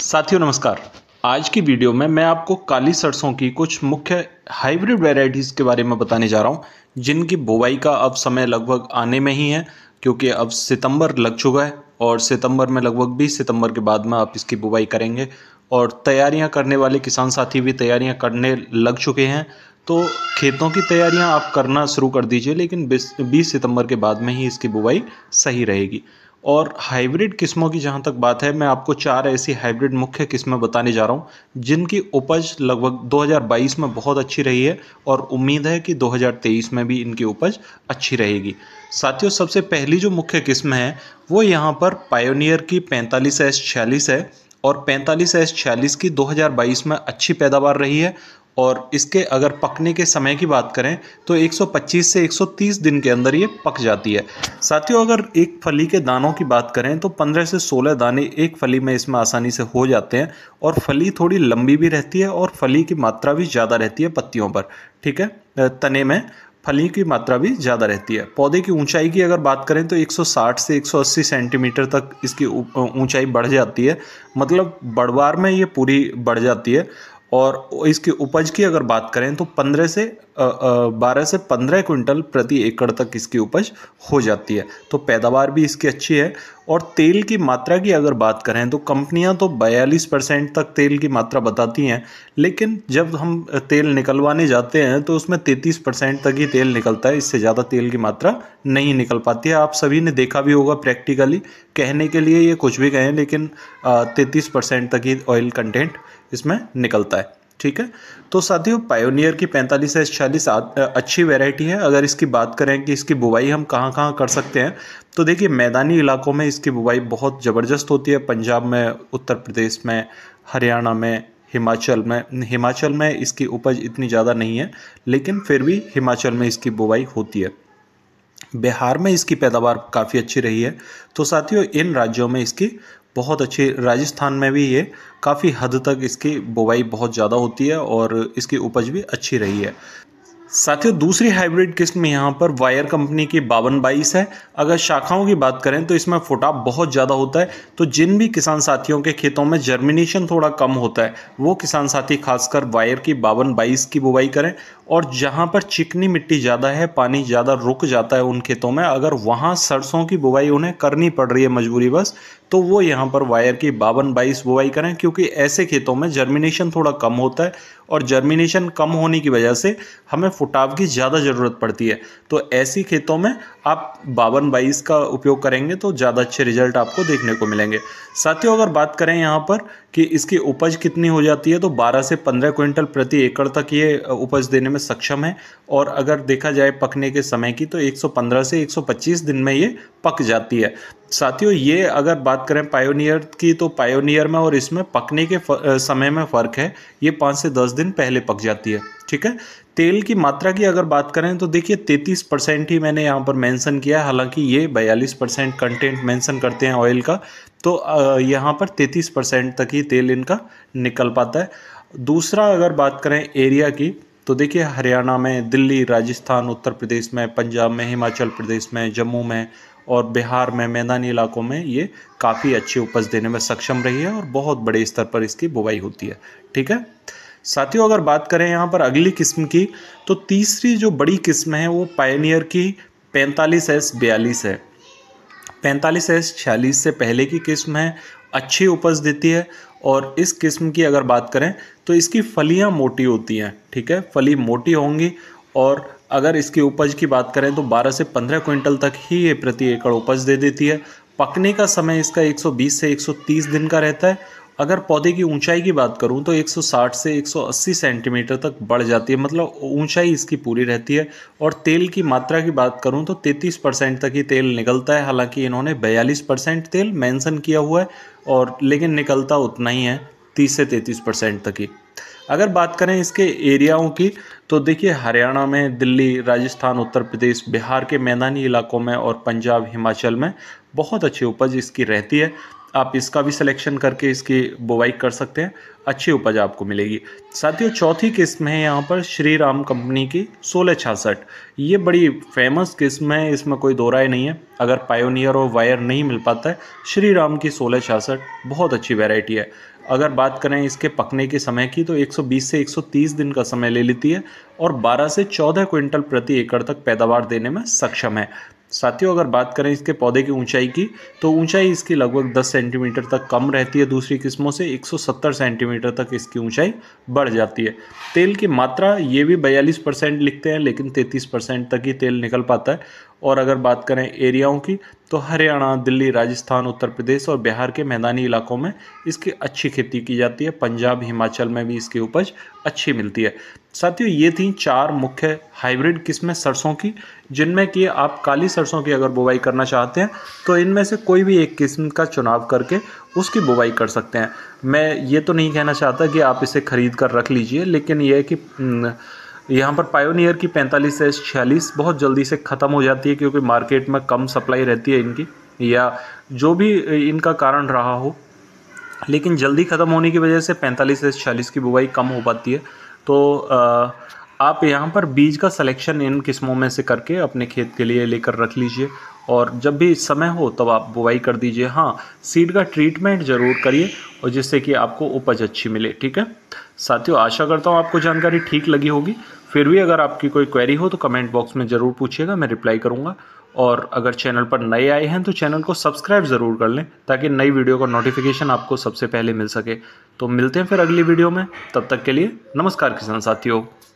साथियों नमस्कार आज की वीडियो में मैं आपको काली सरसों की कुछ मुख्य हाइब्रिड वेराइटीज़ के बारे में बताने जा रहा हूँ जिनकी बुवाई का अब समय लगभग आने में ही है क्योंकि अब सितंबर लग चुका है और सितंबर में लगभग बीस सितंबर के बाद में आप इसकी बुवाई करेंगे और तैयारियां करने वाले किसान साथी भी तैयारियां करने लग चुके हैं तो खेतों की तैयारियां आप करना शुरू कर दीजिए लेकिन 20 सितंबर के बाद में ही इसकी बुवाई सही रहेगी और हाइब्रिड किस्मों की जहाँ तक बात है मैं आपको चार ऐसी हाइब्रिड मुख्य किस्में बताने जा रहा हूँ जिनकी उपज लगभग 2022 में बहुत अच्छी रही है और उम्मीद है कि 2023 में भी इनकी उपज अच्छी रहेगी साथियों सबसे पहली जो मुख्य किस्म है वो यहाँ पर पायोनियर की पैंतालीस एस छियालीस है और पैंतालीस एस छियालीस की 2022 में अच्छी पैदावार रही है और इसके अगर पकने के समय की बात करें तो 125 से 130 दिन के अंदर ये पक जाती है साथियों अगर एक फली के दानों की बात करें तो 15 से 16 दाने एक फली में इसमें आसानी से हो जाते हैं और फली थोड़ी लंबी भी रहती है और फली की मात्रा भी ज़्यादा रहती है पत्तियों पर ठीक है तने में फली की मात्रा भी ज़्यादा रहती है पौधे की ऊंचाई की अगर बात करें तो 160 से 180 सेंटीमीटर तक इसकी ऊंचाई बढ़ जाती है मतलब बड़वार में ये पूरी बढ़ जाती है और इसकी उपज की अगर बात करें तो 15 से बारह से 15 क्विंटल प्रति एकड़ तक इसकी उपज हो जाती है तो पैदावार भी इसकी अच्छी है और तेल की मात्रा की अगर बात करें तो कंपनियां तो 42 परसेंट तक तेल की मात्रा बताती हैं लेकिन जब हम तेल निकलवाने जाते हैं तो उसमें 33 परसेंट तक ही तेल निकलता है इससे ज़्यादा तेल की मात्रा नहीं निकल पाती है आप सभी ने देखा भी होगा प्रैक्टिकली कहने के लिए ये कुछ भी कहें लेकिन तैंतीस परसेंट तक ही ऑयल कंटेंट इसमें निकलता है ठीक है तो साथियों पायोनियर की पैंतालीस से छियालीस अच्छी वेराइटी है अगर इसकी बात करें कि इसकी बुवाई हम कहाँ कहाँ कर सकते हैं तो देखिए मैदानी इलाकों में इसकी बुवाई बहुत ज़बरदस्त होती है पंजाब में उत्तर प्रदेश में हरियाणा में हिमाचल में हिमाचल में इसकी उपज इतनी ज़्यादा नहीं है लेकिन फिर भी हिमाचल में इसकी बुवाई होती है बिहार में इसकी पैदावार काफ़ी अच्छी रही है तो साथियों इन राज्यों में इसकी बहुत अच्छी राजस्थान में भी ये काफ़ी हद तक इसकी बुवाई बहुत ज़्यादा होती है और इसकी उपज भी अच्छी रही है साथियों दूसरी हाइब्रिड किस्म यहाँ पर वायर कंपनी की बावन बाईस है अगर शाखाओं की बात करें तो इसमें फुटाप बहुत ज़्यादा होता है तो जिन भी किसान साथियों के खेतों में जर्मिनेशन थोड़ा कम होता है वो किसान साथी खासकर वायर की बावन बाईस की बुवाई करें और जहाँ पर चिकनी मिट्टी ज़्यादा है पानी ज़्यादा रुक जाता है उन खेतों में अगर वहाँ सरसों की बुवाई उन्हें करनी पड़ रही है मजबूरी बस तो वो यहाँ पर वायर की बावन बाईस बुवाई करें क्योंकि ऐसे खेतों में जर्मिनेशन थोड़ा कम होता है और जर्मिनेशन कम होने की वजह से हमें फुटाव की ज़्यादा ज़रूरत पड़ती है तो ऐसी खेतों में आप बावन बाईस का उपयोग करेंगे तो ज़्यादा अच्छे रिजल्ट आपको देखने को मिलेंगे साथियों अगर बात करें यहाँ पर कि इसकी उपज कितनी हो जाती है तो 12 से 15 क्विंटल प्रति एकड़ तक ये उपज देने में सक्षम है और अगर देखा जाए पकने के समय की तो 115 से 125 दिन में ये पक जाती है साथियों ये अगर बात करें पायोनियर की तो पायोनियर में और इसमें पकने के समय में फ़र्क है ये पाँच से दस दिन पहले पक जाती है ठीक है तेल की मात्रा की अगर बात करें तो देखिए तैतीस परसेंट ही मैंने यहाँ पर मेंशन किया हालांकि ये बयालीस परसेंट कंटेंट मेंशन करते हैं ऑयल का तो यहाँ पर तैतीस परसेंट तक ही तेल इनका निकल पाता है दूसरा अगर बात करें एरिया की तो देखिए हरियाणा में दिल्ली राजस्थान उत्तर प्रदेश में पंजाब में हिमाचल प्रदेश में जम्मू में और बिहार में मैदानी इलाकों में ये काफ़ी अच्छी उपज देने में सक्षम रही है और बहुत बड़े स्तर पर इसकी बुवाई होती है ठीक है साथियों अगर बात करें यहाँ पर अगली किस्म की तो तीसरी जो बड़ी किस्म है वो पायनियर की पैंतालीस एस बयालीस है पैंतालीस एस छियालीस से पहले की किस्म है अच्छी उपज देती है और इस किस्म की अगर बात करें तो इसकी फलियाँ मोटी होती हैं ठीक है फली मोटी होंगी और अगर इसकी उपज की बात करें तो 12 से 15 क्विंटल तक ही ये प्रति एकड़ उपज दे देती है पकने का समय इसका 120 से 130 दिन का रहता है अगर पौधे की ऊंचाई की बात करूं तो 160 से 180 सेंटीमीटर तक बढ़ जाती है मतलब ऊंचाई इसकी पूरी रहती है और तेल की मात्रा की बात करूं तो 33 परसेंट तक ही तेल निकलता है हालांकि इन्होंने 42 परसेंट तेल मेंशन किया हुआ है और लेकिन निकलता उतना ही है तीस से तैंतीस परसेंट तक की अगर बात करें इसके एरियाओं की तो देखिए हरियाणा में दिल्ली राजस्थान उत्तर प्रदेश बिहार के मैदानी इलाकों में और पंजाब हिमाचल में बहुत अच्छी उपज इसकी रहती है आप इसका भी सिलेक्शन करके इसकी बुवाई कर सकते हैं अच्छी उपज आपको मिलेगी साथियों चौथी किस्म है यहाँ पर श्री राम कंपनी की सोलह छियासठ ये बड़ी फेमस किस्म है इसमें कोई दो राय नहीं है अगर पायोनियर और वायर नहीं मिल पाता है श्री राम की सोलह छियासठ बहुत अच्छी वेराइटी है अगर बात करें इसके पकने के समय की तो 120 से 130 दिन का समय ले लेती है और 12 से 14 क्विंटल प्रति एकड़ तक पैदावार देने में सक्षम है साथियों अगर बात करें इसके पौधे की ऊंचाई की तो ऊंचाई इसकी लगभग 10 सेंटीमीटर तक कम रहती है दूसरी किस्मों से 170 सेंटीमीटर तक इसकी ऊंचाई बढ़ जाती है तेल की मात्रा ये भी 42 परसेंट लिखते हैं लेकिन 33 परसेंट तक ही तेल निकल पाता है और अगर बात करें एरियाओं की तो हरियाणा दिल्ली राजस्थान उत्तर प्रदेश और बिहार के मैदानी इलाकों में इसकी अच्छी खेती की जाती है पंजाब हिमाचल में भी इसकी उपज अच्छी मिलती है साथियों ये थी चार मुख्य हाइब्रिड किस्में सरसों की जिनमें कि आप काली सरसों की अगर बुवाई करना चाहते हैं तो इनमें से कोई भी एक किस्म का चुनाव करके उसकी बुवाई कर सकते हैं मैं ये तो नहीं कहना चाहता कि आप इसे खरीद कर रख लीजिए लेकिन यह कि न, यहाँ पर पायोनियर की 45 से 46 बहुत जल्दी से ख़त्म हो जाती है क्योंकि मार्केट में कम सप्लाई रहती है इनकी या जो भी इनका कारण रहा हो लेकिन जल्दी ख़त्म होने की वजह से 45 से 46 की बुवाई कम हो पाती है तो आ, आप यहाँ पर बीज का सिलेक्शन इन किस्मों में से करके अपने खेत के लिए लेकर रख लीजिए और जब भी समय हो तब तो आप बुवाई कर दीजिए हाँ सीड का ट्रीटमेंट ज़रूर करिए और जिससे कि आपको उपज अच्छी मिले ठीक है साथियों आशा करता हूँ आपको जानकारी ठीक लगी होगी फिर भी अगर आपकी कोई क्वेरी हो तो कमेंट बॉक्स में ज़रूर पूछिएगा मैं रिप्लाई करूँगा और अगर चैनल पर नए आए हैं तो चैनल को सब्सक्राइब ज़रूर कर लें ताकि नई वीडियो का नोटिफिकेशन आपको सबसे पहले मिल सके तो मिलते हैं फिर अगली वीडियो में तब तक के लिए नमस्कार किसान साथियों